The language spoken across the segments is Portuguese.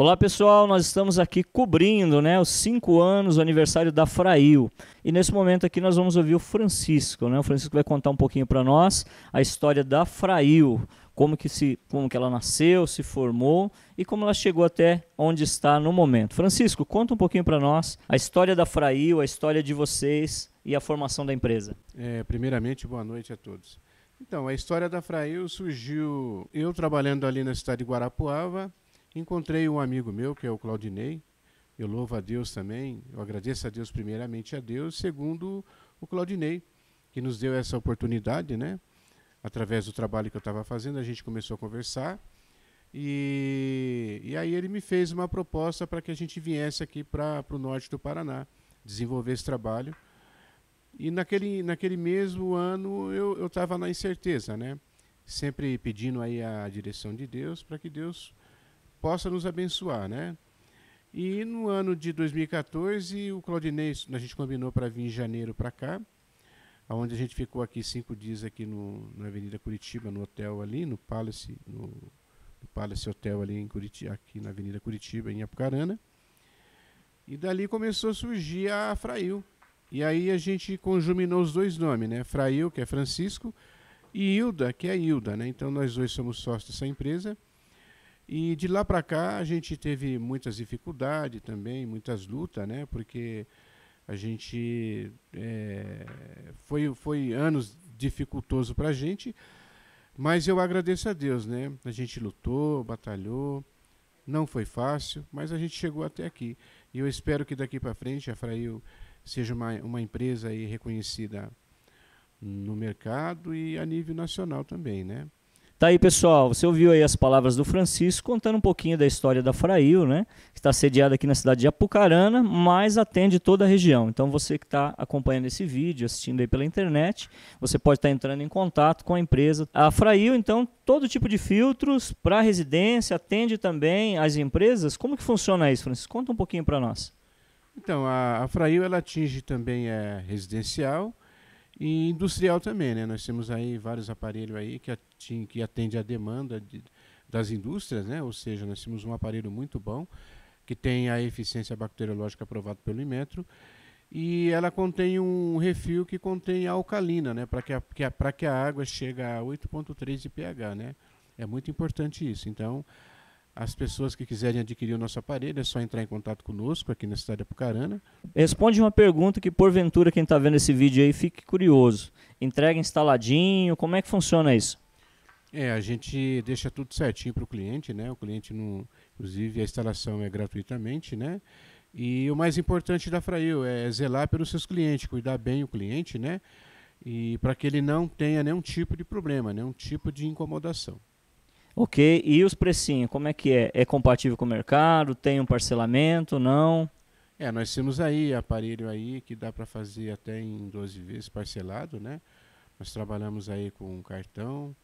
Olá pessoal, nós estamos aqui cobrindo né, os cinco anos, o aniversário da Frail. E nesse momento aqui nós vamos ouvir o Francisco. Né? O Francisco vai contar um pouquinho para nós a história da Frail, como que, se, como que ela nasceu, se formou e como ela chegou até onde está no momento. Francisco, conta um pouquinho para nós a história da Frail, a história de vocês e a formação da empresa. É, primeiramente, boa noite a todos. Então, a história da Frail surgiu eu trabalhando ali na cidade de Guarapuava, Encontrei um amigo meu, que é o Claudinei. Eu louvo a Deus também. Eu agradeço a Deus, primeiramente, a Deus. Segundo, o Claudinei, que nos deu essa oportunidade, né? Através do trabalho que eu estava fazendo, a gente começou a conversar. E, e aí ele me fez uma proposta para que a gente viesse aqui para o norte do Paraná, desenvolver esse trabalho. E naquele, naquele mesmo ano eu estava na incerteza, né? Sempre pedindo aí a direção de Deus para que Deus possa nos abençoar, né? E no ano de 2014, o Claudinei, a gente combinou para vir em janeiro para cá, onde a gente ficou aqui cinco dias aqui no, na Avenida Curitiba, no hotel ali, no Palace, no, no Palace Hotel ali em Curitiba, aqui na Avenida Curitiba, em Apucarana. E dali começou a surgir a Frail. E aí a gente conjuminou os dois nomes, né? Frail, que é Francisco, e Hilda, que é Hilda, né? Então nós dois somos sócios dessa empresa. E de lá para cá a gente teve muitas dificuldades também, muitas lutas, né? Porque a gente é, foi, foi anos dificultoso para a gente, mas eu agradeço a Deus, né? A gente lutou, batalhou, não foi fácil, mas a gente chegou até aqui. E eu espero que daqui para frente a Frail seja uma, uma empresa aí reconhecida no mercado e a nível nacional também, né? Tá aí, pessoal. Você ouviu aí as palavras do Francisco contando um pouquinho da história da Frail, né? Que está sediada aqui na cidade de Apucarana, mas atende toda a região. Então, você que está acompanhando esse vídeo, assistindo aí pela internet, você pode estar tá entrando em contato com a empresa. A Frail, então, todo tipo de filtros para residência, atende também as empresas. Como que funciona isso, Francisco? Conta um pouquinho para nós. Então, a, a Frail ela atinge também é, residencial e industrial também, né? Nós temos aí vários aparelhos aí que, ating, que atende a demanda de, das indústrias, né? Ou seja, nós temos um aparelho muito bom que tem a eficiência bacteriológica aprovada pelo Inmetro e ela contém um refil que contém alcalina, né? Para que a, que a, que a água chegue a 8.3 de pH, né? É muito importante isso. Então, as pessoas que quiserem adquirir o nosso aparelho é só entrar em contato conosco aqui na cidade de Apucarana. Responde uma pergunta que, porventura, quem está vendo esse vídeo aí fique curioso. Entrega instaladinho, como é que funciona isso? É, a gente deixa tudo certinho para o cliente, né? O cliente, não, inclusive, a instalação é gratuitamente, né? E o mais importante da Frail é zelar pelos seus clientes, cuidar bem o cliente, né? E para que ele não tenha nenhum tipo de problema, nenhum tipo de incomodação. Ok, e os precinhos, como é que é? É compatível com o mercado? Tem um parcelamento? Não? É, nós temos aí aparelho aí que dá para fazer até em 12 vezes parcelado, né? Nós trabalhamos aí com cartão,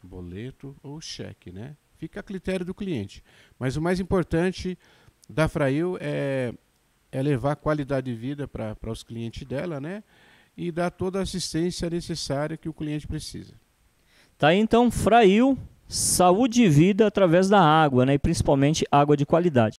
boleto ou cheque, né? Fica a critério do cliente. Mas o mais importante da Frail é, é levar qualidade de vida para os clientes dela, né? E dar toda a assistência necessária que o cliente precisa. Tá aí então, Frail, saúde e vida através da água, né? e principalmente água de qualidade.